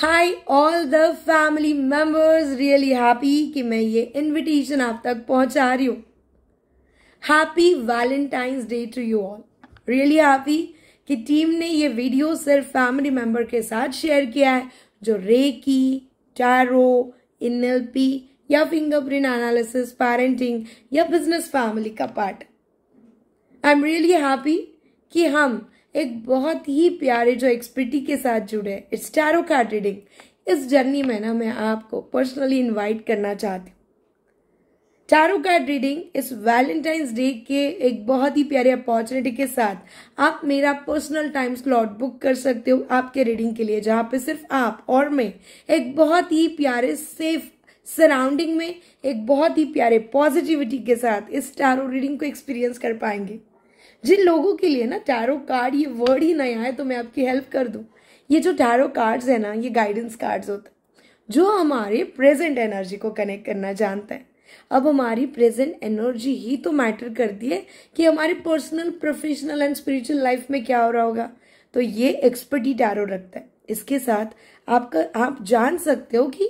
hi all the family members really happy कि मैं ये इनविटेशन आप तक पहुंचा रही हूँ happy Valentine's day to you all really happy कि टीम ने ये वीडियो सिर्फ फैमिली मेंबर के साथ शेयर किया है जो रेकी टैरो इनएलपी या फिंगरप्रिंट एनालिसिस पेरेंटिंग या बिजनेस फैमिली का part I am really happy कि हम एक बहुत ही प्यारे जो एक्सपर्टी के साथ जुड़े इट्स टैरो कार्ड रीडिंग इस जर्नी में ना मैं आपको पर्सनली इनवाइट करना चाहती हूँ टैरो कार्ड रीडिंग इस वैलेंटाइंस डे के एक बहुत ही प्यारे अपॉर्चुनिटी के साथ आप मेरा पर्सनल टाइम स्लॉट बुक कर सकते हो आपके रीडिंग के लिए जहाँ पे सिर्फ आप और मैं एक बहुत ही प्यारे सेफ सराउंडिंग में एक बहुत ही प्यारे पॉजिटिविटी के साथ इस टैरो रीडिंग को एक्सपीरियंस कर पाएंगे जिन लोगों के लिए ना टैरो कार्ड ये वर्ड ही नया है तो मैं आपकी हेल्प कर दूँ ये जो टैरो कार्ड्स है ना ये गाइडेंस कार्ड्स होते हैं जो हमारे प्रेजेंट एनर्जी को कनेक्ट करना जानता है अब हमारी प्रेजेंट एनर्जी ही तो मैटर करती है कि हमारे personal professional and spiritual life में क्या हो रहा होगा तो ये एक्सपर्ट ही टैरो रखता है इसके साथ आपका आप जान सकते हो कि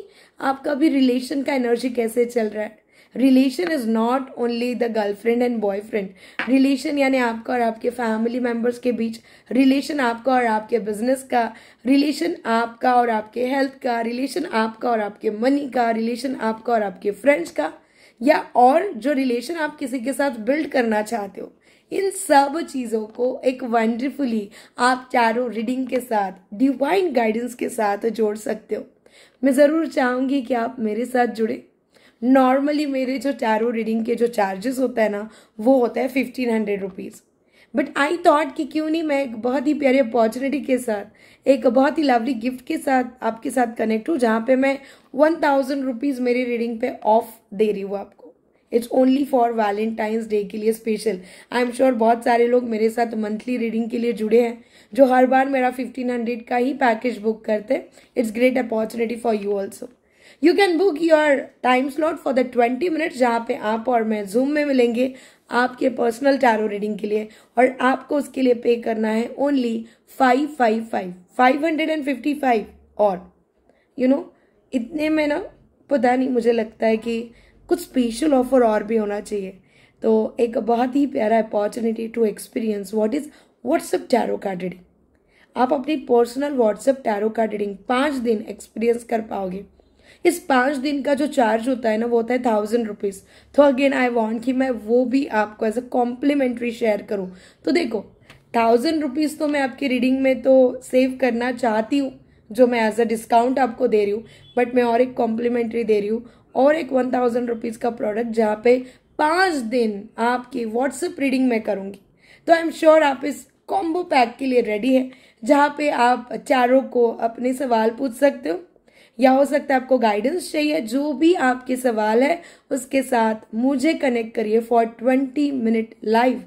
आपका भी रिलेशन का एनर्जी कैसे चल रहा है relation is not only the girlfriend and boyfriend relation यानी आपका और आपके फैमिली मेम्बर्स के बीच रिलेशन आपका और आपके बिजनेस का रिलेशन आपका और आपके हेल्थ का रिलेशन आपका और आपके मनी का रिलेशन आपका और आपके फ्रेंड्स का या और जो रिलेशन आप किसी के साथ बिल्ड करना चाहते हो इन सब चीज़ों को एक वंडरफुली आप चारों रीडिंग के साथ डिवाइन गाइडेंस के साथ जोड़ सकते हो मैं ज़रूर चाहूँगी कि आप मेरे साथ जुड़े नॉर्मली मेरे जो टैरो रीडिंग के जो चार्जेस होता है ना वो होता है fifteen hundred rupees but I thought कि क्यों नहीं मैं एक बहुत ही प्यारी अपॉर्चुनिटी के साथ एक बहुत ही लवली गिफ्ट के साथ आपके साथ कनेक्ट हूँ जहाँ पे मैं वन थाउजेंड रुपीज़ मेरी रीडिंग पे ऑफ दे रही हूँ आपको it's only for Valentine's day के लिए स्पेशल आई एम श्योर बहुत सारे लोग मेरे साथ मंथली रीडिंग के लिए जुड़े हैं जो हर बार मेरा फिफ्टीन हंड्रेड का ही पैकेज बुक करते हैं it's great opportunity for you also you can book your time slot for the twenty minute जहाँ पे आप और मैं जूम में मिलेंगे आपके पर्सनल टैरो रीडिंग के लिए और आपको उसके लिए पे करना है only five five five five hundred and fifty five और यू नो इतने में ना पता नहीं मुझे लगता है कि कुछ स्पेशल ऑफर और भी होना चाहिए तो एक बहुत ही प्यारा opportunity to experience what is WhatsApp tarot card reading आप अपनी personal WhatsApp tarot card reading पाँच दिन एक्सपीरियंस कर पाओगे इस पाँच दिन का जो चार्ज होता है ना वो होता है थाउजेंड रुपीज़ तो अगेन आई वॉन्ट कि मैं वो भी आपको एज अ कॉम्प्लीमेंट्री शेयर करूँ तो देखो थाउजेंड रुपीज़ तो मैं आपकी रीडिंग में तो सेव करना चाहती हूँ जो मैं एज अ डिस्काउंट आपको दे रही हूँ बट मैं और एक कॉम्प्लीमेंट्री दे रही हूँ और एक वन थाउजेंड रुपीज़ का प्रोडक्ट जहाँ पे पाँच दिन आपकी व्हाट्सएप रीडिंग में करूँगी तो आई एम श्योर आप इस कॉम्बो पैक के लिए रेडी है जहाँ पे आप चारों को अपने सवाल पूछ सकते हो या हो सकता है आपको गाइडेंस चाहिए जो भी आपके सवाल है उसके साथ मुझे कनेक्ट करिए फॉर ट्वेंटी मिनट लाइव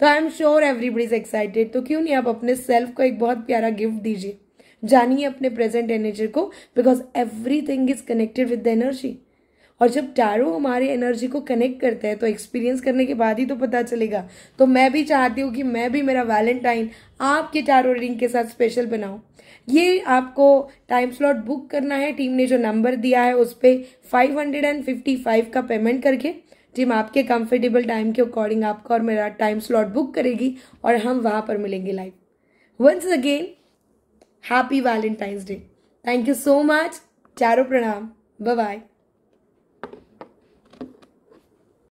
तो I am sure everybody is excited तो क्यों नहीं आप अपने सेल्फ को एक बहुत प्यारा गिफ्ट दीजिए जानिए अपने प्रेजेंट एनर्जी को because everything is connected with the energy और जब टैरो हमारे एनर्जी को कनेक्ट करते हैं तो एक्सपीरियंस करने के बाद ही तो पता चलेगा तो मैं भी चाहती हूँ कि मैं भी मेरा वैलेंटाइन आपके टैरो रीडिंग के साथ स्पेशल बनाऊँ ये आपको टाइम स्लॉट बुक करना है टीम ने जो नंबर दिया है उस पर five hundred and fifty five का पेमेंट करके टीम आपके कंफर्टेबल टाइम के अकॉर्डिंग आपका और मेरा टाइम स्लॉट बुक करेगी और हम वहाँ पर मिलेंगे live once again happy Valentine's day thank you so much चारों प्रणाम बाय